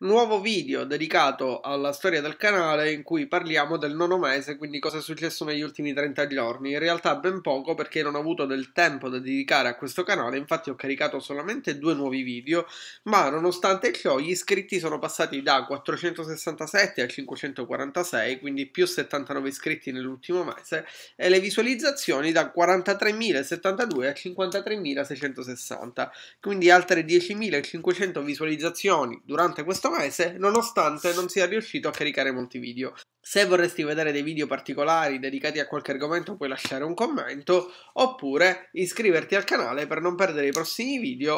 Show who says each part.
Speaker 1: nuovo video dedicato alla storia del canale in cui parliamo del nono mese, quindi cosa è successo negli ultimi 30 giorni. In realtà ben poco perché non ho avuto del tempo da dedicare a questo canale, infatti ho caricato solamente due nuovi video, ma nonostante ciò gli iscritti sono passati da 467 a 546, quindi più 79 iscritti nell'ultimo mese, e le visualizzazioni da 43.072 a 53.660, quindi altre 10.500 visualizzazioni durante questo questo mese, nonostante non sia riuscito a caricare molti video. Se vorresti vedere dei video particolari dedicati a qualche argomento puoi lasciare un commento oppure iscriverti al canale per non perdere i prossimi video